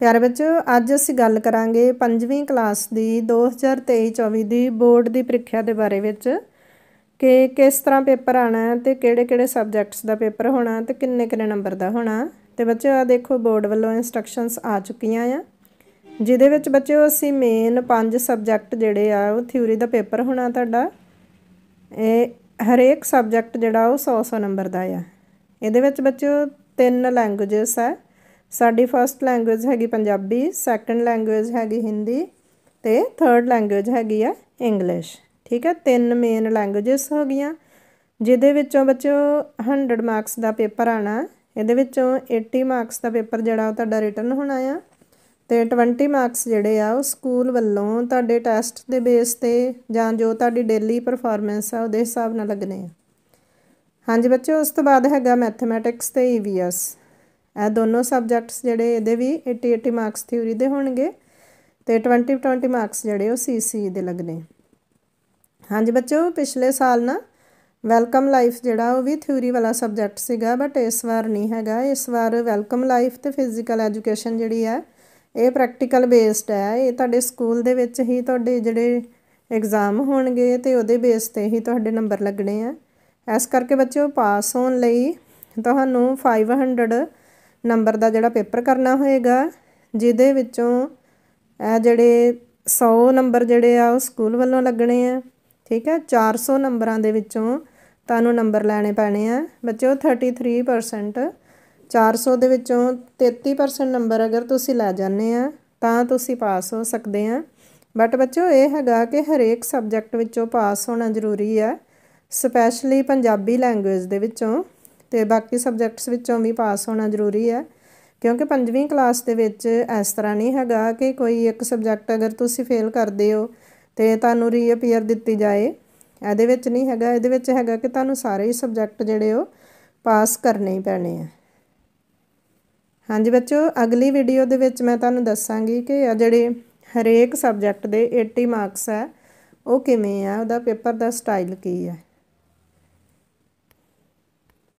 ਪਿਆਰੇ ਬੱਚੋ ਅੱਜ ਅਸੀਂ ਗੱਲ ਕਰਾਂਗੇ 5ਵੀਂ ਕਲਾਸ ਦੀ 2023-24 ਦੀ ਬੋਰਡ ਦੀ ਪ੍ਰੀਖਿਆ ਦੇ ਬਾਰੇ ਵਿੱਚ ਕਿ ਕਿਸ ਤਰ੍ਹਾਂ ਪੇਪਰ ਆਣਾ ਹੈ ਤੇ ਕਿਹੜੇ-ਕਿਹੜੇ ਸਬਜੈਕਟਸ ਦਾ ਪੇਪਰ ਹੋਣਾ ਤੇ ਕਿੰਨੇ-ਕਿੰਨੇ ਨੰਬਰ ਦਾ ਹੋਣਾ ਤੇ ਬੱਚਿਓ ਆ ਦੇਖੋ ਬੋਰਡ ਵੱਲੋਂ ਇਨਸਟਰਕਸ਼ਨਸ ਆ ਚੁੱਕੀਆਂ ਆ ਜਿਹਦੇ ਵਿੱਚ ਬੱਚਿਓ ਅਸੀਂ ਮੇਨ ਪੰਜ ਸਬਜੈਕਟ ਜਿਹੜੇ ਆ ਉਹ ਥਿਊਰੀ ਦਾ ਪੇਪਰ ਹੋਣਾ ਤੁਹਾਡਾ ਇਹ ਹਰੇਕ ਸਬਜੈਕਟ ਜਿਹੜਾ ਉਹ 100-100 ਨੰਬਰ ਦਾ ਆ ਇਹਦੇ ਵਿੱਚ ਬੱਚਿਓ ਤਿੰਨ ਲੈਂਗੁਏਜਸ ਹੈ ਸਾਡੀ ਫਰਸਟ ਲੈਂਗੁਏਜ ਹੈਗੀ ਪੰਜਾਬੀ ਸੈਕੰਡ ਲੈਂਗੁਏਜ ਹੈਗੀ ਹਿੰਦੀ ਤੇ ਥਰਡ ਲੈਂਗੁਏਜ ਹੈਗੀ ਆ ਇੰਗਲਿਸ਼ ਠੀਕ ਹੈ ਤਿੰਨ ਮੇਨ ਲੈਂਗੁਏਜਸ ਹੋ ਗਈਆਂ ਜਿਹਦੇ ਵਿੱਚੋਂ ਬੱਚੋ 100 ਮਾਰਕਸ ਦਾ ਪੇਪਰ ਆਣਾ ਇਹਦੇ ਵਿੱਚੋਂ 80 ਮਾਰਕਸ ਦਾ ਪੇਪਰ ਜਿਹੜਾ ਉਹ ਤੁਹਾਡਾ ਰਿਟਰਨ ਹੋਣਾ ਆ ਤੇ 20 ਮਾਰਕਸ ਜਿਹੜੇ ਆ ਉਹ ਸਕੂਲ ਵੱਲੋਂ ਤੁਹਾਡੇ ਟੈਸਟ ਦੇ ਬੇਸ ਤੇ ਜਾਂ ਜੋ ਤੁਹਾਡੀ ਡੇਲੀ ਪਰਫਾਰਮੈਂਸ ਆ ਉਹਦੇ ਹਿਸਾਬ ਨਾਲ ਲੱਗਣੇ ਆ ਹਾਂਜੀ ਬੱਚਿਓ ਉਸ ਤੋਂ ਬਾਅਦ ਹੈਗਾ ਮੈਥਮੈਟਿਕਸ ਤੇ ਈਵੀਐਸ e ਇਹ ਦੋਨੋਂ ਸਬਜੈਕਟਸ ਜਿਹੜੇ ਇਹਦੇ ਵੀ 80 80 ਮਾਰਕਸ ਥਿਊਰੀ ਦੇ ਹੋਣਗੇ ਤੇ 20 20 ਮਾਰਕਸ ਜਿਹੜੇ ਉਹ ਸੀਸੀ e ਦੇ ਲੱਗਨੇ ਹਾਂਜੀ ਬੱਚੋ ਪਿਛਲੇ ਸਾਲ ਨਾ ਵੈਲਕਮ ਲਾਈਫ ਜਿਹੜਾ ਉਹ ਵੀ ਥਿਊਰੀ ਵਾਲਾ ਸਬਜੈਕਟ ਸੀਗਾ ਬਟ ਇਸ ਵਾਰ ਨਹੀਂ ਹੈਗਾ ਇਸ ਵਾਰ ਵੈਲਕਮ ਲਾਈਫ ਤੇ ਫਿਜ਼ੀਕਲ ਐਜੂਕੇਸ਼ਨ ਜਿਹੜੀ ਹੈ ਇਹ ਪ੍ਰੈਕਟੀਕਲ ਬੇਸਡ ਹੈ ਇਹ ਤੁਹਾਡੇ ਸਕੂਲ ਦੇ ਵਿੱਚ ਹੀ ਤੁਹਾਡੇ ਜਿਹੜੇ ਐਗਜ਼ਾਮ ਹੋਣਗੇ ਤੇ ਉਹਦੇ ਬੇਸ ਤੇ ਹੀ ਤੁਹਾਡੇ ਨੰਬਰ ਲੱਗਣੇ ਆ ਇਸ ਕਰਕੇ ਬੱਚਿਓ ਪਾਸ ਹੋਣ ਲਈ ਤੁਹਾਨੂੰ 500 ਨੰਬਰ ਦਾ ਜਿਹੜਾ ਪੇਪਰ ਕਰਨਾ ਹੋਏਗਾ ਜਿਹਦੇ ਵਿੱਚੋਂ ਇਹ ਜਿਹੜੇ 100 ਨੰਬਰ ਜਿਹੜੇ ਆ ਉਹ ਸਕੂਲ ਵੱਲੋਂ ਲੱਗਣੇ ਆ ਠੀਕ ਹੈ 400 ਨੰਬਰਾਂ ਦੇ ਵਿੱਚੋਂ ਤੁਹਾਨੂੰ ਨੰਬਰ ਲੈਣੇ ਪੈਣੇ ਆ ਬੱਚਿਓ 33% 400 ਦੇ ਵਿੱਚੋਂ 33% ਨੰਬਰ ਅਗਰ ਤੁਸੀਂ ਲੈ ਜਾਂਦੇ ਆ ਤਾਂ ਤੁਸੀਂ ਪਾਸ ਹੋ ਸਕਦੇ ਆ ਬਟ ਬੱਚਿਓ ਇਹ ਹੈਗਾ ਕਿ ਹਰੇਕ ਸਬਜੈਕਟ ਵਿੱਚੋਂ ਪਾਸ ਹੋਣਾ ਜ਼ਰੂਰੀ ਆ ਸਪੈਸ਼ਲੀ ਪੰਜਾਬੀ ਲੈਂਗੁਏਜ ਦੇ ਵਿੱਚੋਂ ਤੇ ਬਾਕੀ ਸਬਜੈਕਟਸ ਵਿੱਚੋਂ ਵੀ ਪਾਸ ਹੋਣਾ ਜ਼ਰੂਰੀ ਹੈ ਕਿਉਂਕਿ 5ਵੀਂ ਕਲਾਸ ਦੇ ਵਿੱਚ ਇਸ ਤਰ੍ਹਾਂ ਨਹੀਂ ਹੈਗਾ ਕਿ ਕੋਈ ਇੱਕ ਸਬਜੈਕਟ ਅਗਰ ਤੁਸੀਂ ਫੇਲ ਕਰਦੇ ਹੋ ਤੇ ਤੁਹਾਨੂੰ ਰੀਅਪੀਅਰ ਦਿੱਤੀ ਜਾਏ ਇਹਦੇ ਵਿੱਚ ਨਹੀਂ ਹੈਗਾ ਇਹਦੇ ਵਿੱਚ ਹੈਗਾ ਕਿ ਤੁਹਾਨੂੰ ਸਾਰੇ ਹੀ ਸਬਜੈਕਟ ਜਿਹੜੇ ਉਹ ਪਾਸ ਕਰਨੇ ਹੀ ਪੈਣੇ ਆ ਹਾਂਜੀ ਬੱਚੋ ਅਗਲੀ ਵੀਡੀਓ ਦੇ ਵਿੱਚ ਮੈਂ ਤੁਹਾਨੂੰ ਦੱਸਾਂਗੀ ਕਿ ਆ ਜਿਹੜੇ ਹਰੇਕ ਸਬਜੈਕਟ ਦੇ 80 ਮਾਰਕਸ ਹੈ ਉਹ ਕਿਵੇਂ ਆ ਉਹਦਾ ਪੇਪਰ ਦਾ ਸਟਾਈਲ ਕੀ ਹੈ